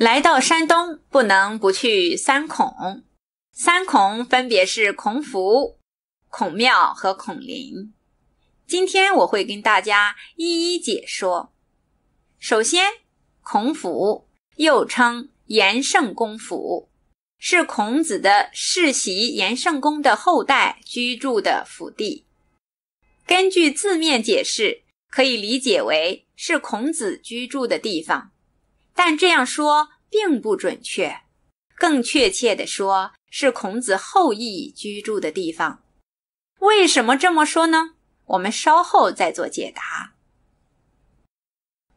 来到山东，不能不去三孔。三孔分别是孔府、孔庙和孔林。今天我会跟大家一一解说。首先，孔府又称颜圣公府，是孔子的世袭颜圣公的后代居住的府地。根据字面解释，可以理解为是孔子居住的地方，但这样说。并不准确，更确切的说是孔子后裔居住的地方。为什么这么说呢？我们稍后再做解答。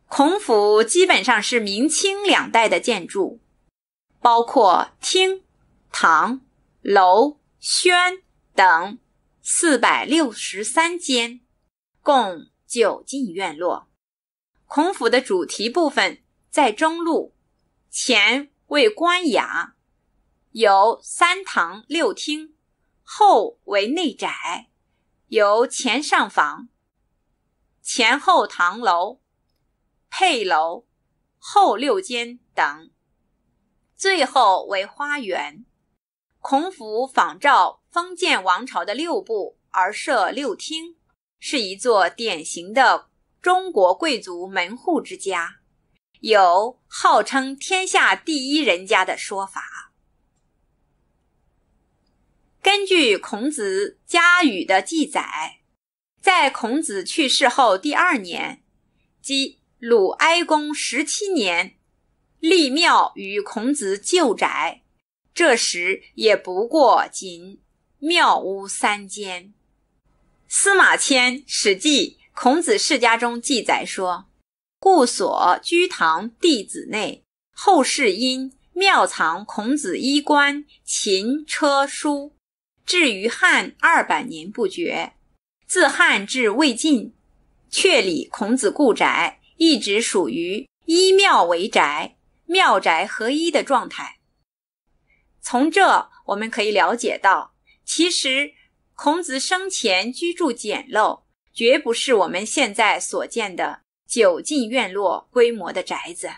孔府基本上是明清两代的建筑，包括厅、堂、楼、轩等四百六十三间，共九进院落。孔府的主题部分在中路。前为官衙，有三堂六厅；后为内宅，有前上房、前后堂楼、配楼、后六间等；最后为花园。孔府仿照封建王朝的六部而设六厅，是一座典型的中国贵族门户之家。有号称“天下第一人家”的说法。根据《孔子家语》的记载，在孔子去世后第二年，即鲁哀公十七年，立庙于孔子旧宅。这时也不过仅庙屋三间。司马迁《史记·孔子世家》中记载说。故所居堂弟子内，后世因庙藏孔子衣冠、秦车、书，至于汉二百年不绝。自汉至魏晋，确里孔子故宅一直属于一庙为宅、庙宅合一的状态。从这我们可以了解到，其实孔子生前居住简陋，绝不是我们现在所见的。九进院落规模的宅子，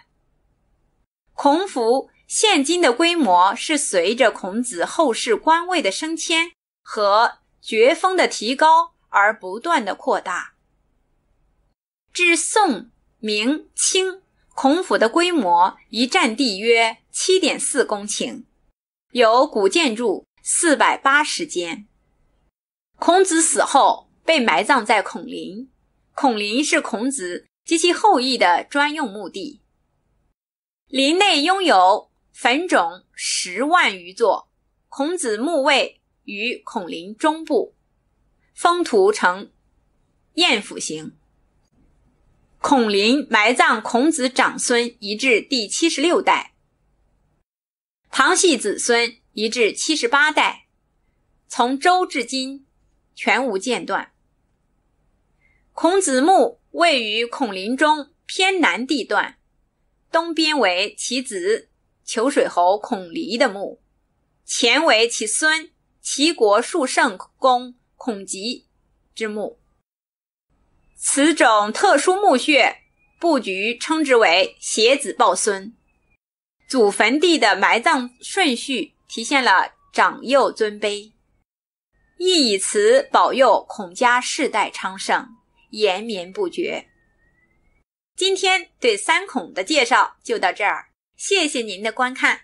孔府现今的规模是随着孔子后世官位的升迁和爵封的提高而不断的扩大。至宋、明、清，孔府的规模一占地约七点四公顷，有古建筑四百八十间。孔子死后被埋葬在孔林，孔林是孔子。及其后裔的专用墓地，林内拥有坟冢十万余座。孔子墓位于孔林中部，封土呈燕府形。孔林埋葬孔子长孙，移至第七十六代；唐系子孙移至七十八代，从周至今全无间断。孔子墓位于孔林中偏南地段，东边为其子求水侯孔离的墓，前为其孙齐国数圣公孔吉之墓。此种特殊墓穴布局称之为“携子抱孙”，祖坟地的埋葬顺序体现了长幼尊卑，亦以此保佑孔家世代昌盛。延绵不绝。今天对三孔的介绍就到这儿，谢谢您的观看。